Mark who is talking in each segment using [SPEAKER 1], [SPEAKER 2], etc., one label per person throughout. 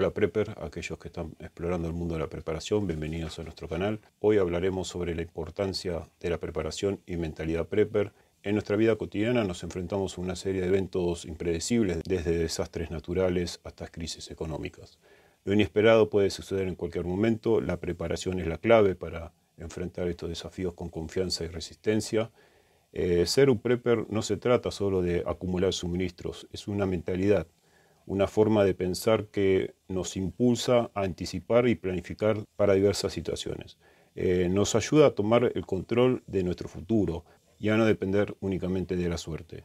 [SPEAKER 1] Hola Prepper, aquellos que están explorando el mundo de la preparación, bienvenidos a nuestro canal. Hoy hablaremos sobre la importancia de la preparación y mentalidad Prepper. En nuestra vida cotidiana nos enfrentamos a una serie de eventos impredecibles, desde desastres naturales hasta crisis económicas. Lo inesperado puede suceder en cualquier momento, la preparación es la clave para enfrentar estos desafíos con confianza y resistencia. Eh, ser un prepper no se trata solo de acumular suministros, es una mentalidad una forma de pensar que nos impulsa a anticipar y planificar para diversas situaciones. Eh, nos ayuda a tomar el control de nuestro futuro y a no depender únicamente de la suerte.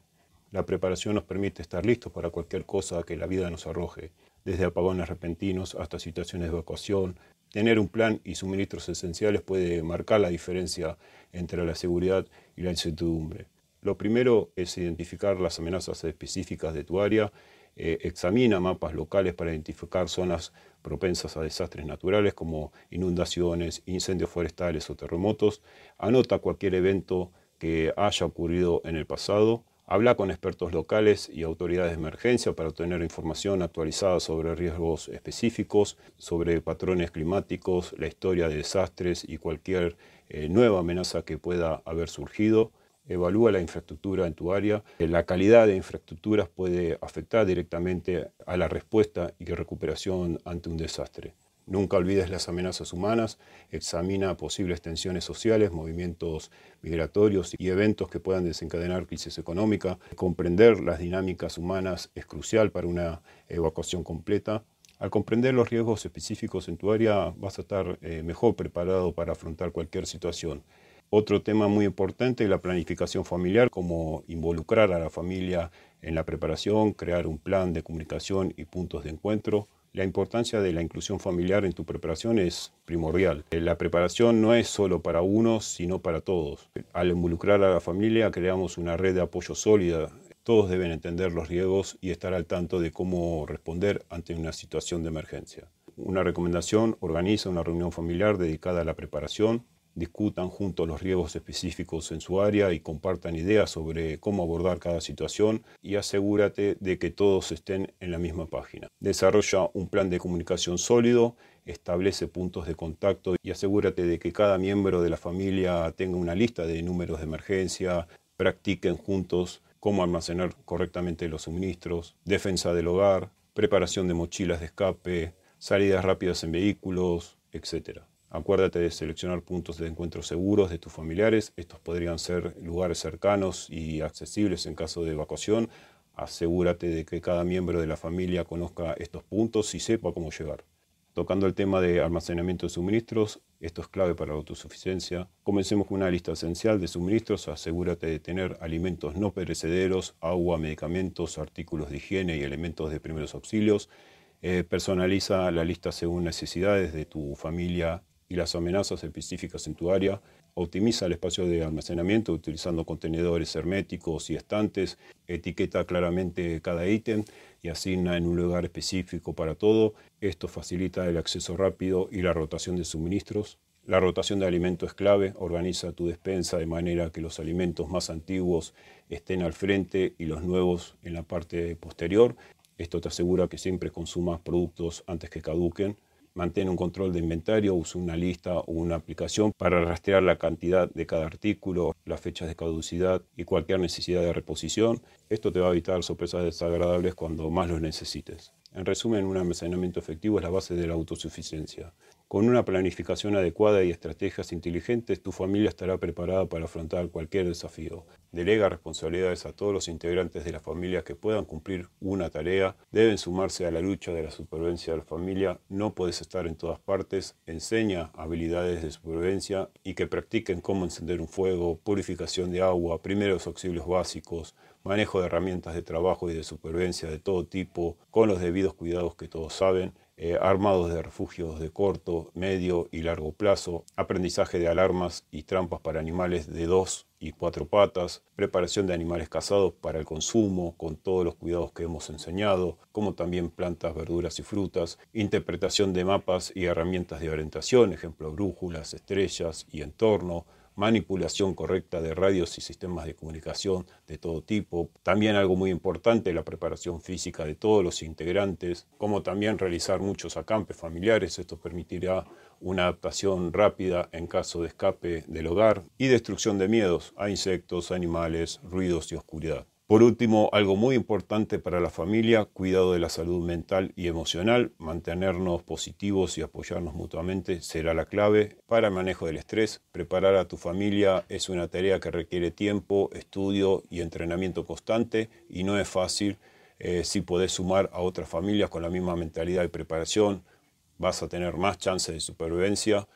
[SPEAKER 1] La preparación nos permite estar listos para cualquier cosa que la vida nos arroje, desde apagones repentinos hasta situaciones de evacuación. Tener un plan y suministros esenciales puede marcar la diferencia entre la seguridad y la incertidumbre. Lo primero es identificar las amenazas específicas de tu área eh, examina mapas locales para identificar zonas propensas a desastres naturales como inundaciones, incendios forestales o terremotos, anota cualquier evento que haya ocurrido en el pasado, habla con expertos locales y autoridades de emergencia para obtener información actualizada sobre riesgos específicos, sobre patrones climáticos, la historia de desastres y cualquier eh, nueva amenaza que pueda haber surgido evalúa la infraestructura en tu área. Eh, la calidad de infraestructuras puede afectar directamente a la respuesta y recuperación ante un desastre. Nunca olvides las amenazas humanas, examina posibles tensiones sociales, movimientos migratorios y eventos que puedan desencadenar crisis económicas. Comprender las dinámicas humanas es crucial para una evacuación completa. Al comprender los riesgos específicos en tu área vas a estar eh, mejor preparado para afrontar cualquier situación. Otro tema muy importante es la planificación familiar, como involucrar a la familia en la preparación, crear un plan de comunicación y puntos de encuentro. La importancia de la inclusión familiar en tu preparación es primordial. La preparación no es solo para unos, sino para todos. Al involucrar a la familia creamos una red de apoyo sólida. Todos deben entender los riesgos y estar al tanto de cómo responder ante una situación de emergencia. Una recomendación, organiza una reunión familiar dedicada a la preparación, discutan juntos los riesgos específicos en su área y compartan ideas sobre cómo abordar cada situación y asegúrate de que todos estén en la misma página. Desarrolla un plan de comunicación sólido, establece puntos de contacto y asegúrate de que cada miembro de la familia tenga una lista de números de emergencia, practiquen juntos cómo almacenar correctamente los suministros, defensa del hogar, preparación de mochilas de escape, salidas rápidas en vehículos, etc. Acuérdate de seleccionar puntos de encuentro seguros de tus familiares. Estos podrían ser lugares cercanos y accesibles en caso de evacuación. Asegúrate de que cada miembro de la familia conozca estos puntos y sepa cómo llegar. Tocando el tema de almacenamiento de suministros, esto es clave para la autosuficiencia. Comencemos con una lista esencial de suministros. Asegúrate de tener alimentos no perecederos, agua, medicamentos, artículos de higiene y elementos de primeros auxilios. Eh, personaliza la lista según necesidades de tu familia y las amenazas específicas en tu área. Optimiza el espacio de almacenamiento utilizando contenedores herméticos y estantes. Etiqueta claramente cada ítem y asigna en un lugar específico para todo. Esto facilita el acceso rápido y la rotación de suministros. La rotación de alimentos es clave, organiza tu despensa de manera que los alimentos más antiguos estén al frente y los nuevos en la parte posterior. Esto te asegura que siempre consumas productos antes que caduquen mantiene un control de inventario, usa una lista o una aplicación para rastrear la cantidad de cada artículo, las fechas de caducidad y cualquier necesidad de reposición. Esto te va a evitar sorpresas desagradables cuando más los necesites. En resumen, un almacenamiento efectivo es la base de la autosuficiencia. Con una planificación adecuada y estrategias inteligentes, tu familia estará preparada para afrontar cualquier desafío. Delega responsabilidades a todos los integrantes de la familia que puedan cumplir una tarea. Deben sumarse a la lucha de la supervivencia de la familia. No puedes estar en todas partes. Enseña habilidades de supervivencia y que practiquen cómo encender un fuego, purificación de agua, primeros auxilios básicos, manejo de herramientas de trabajo y de supervivencia de todo tipo, con los debidos cuidados que todos saben. Eh, armados de refugios de corto, medio y largo plazo, aprendizaje de alarmas y trampas para animales de dos y cuatro patas, preparación de animales cazados para el consumo con todos los cuidados que hemos enseñado, como también plantas, verduras y frutas, interpretación de mapas y herramientas de orientación, ejemplo brújulas, estrellas y entorno, manipulación correcta de radios y sistemas de comunicación de todo tipo. También algo muy importante, la preparación física de todos los integrantes, como también realizar muchos acampes familiares. Esto permitirá una adaptación rápida en caso de escape del hogar y destrucción de miedos a insectos, animales, ruidos y oscuridad. Por último, algo muy importante para la familia, cuidado de la salud mental y emocional, mantenernos positivos y apoyarnos mutuamente será la clave para el manejo del estrés. Preparar a tu familia es una tarea que requiere tiempo, estudio y entrenamiento constante y no es fácil. Eh, si podés sumar a otras familias con la misma mentalidad y preparación, vas a tener más chances de supervivencia.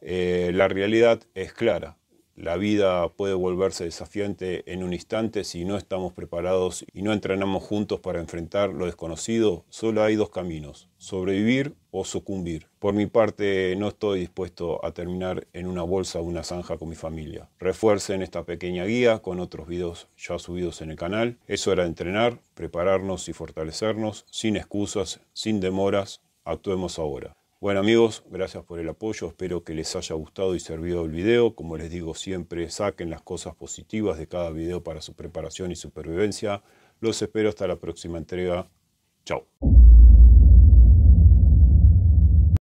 [SPEAKER 1] Eh, la realidad es clara, la vida puede volverse desafiante en un instante si no estamos preparados y no entrenamos juntos para enfrentar lo desconocido. Solo hay dos caminos, sobrevivir o sucumbir. Por mi parte, no estoy dispuesto a terminar en una bolsa o una zanja con mi familia. Refuercen esta pequeña guía con otros videos ya subidos en el canal. Eso era entrenar, prepararnos y fortalecernos, sin excusas, sin demoras. Actuemos ahora. Bueno amigos, gracias por el apoyo, espero que les haya gustado y servido el video. Como les digo siempre, saquen las cosas positivas de cada video para su preparación y supervivencia. Los espero hasta la próxima entrega. Chao.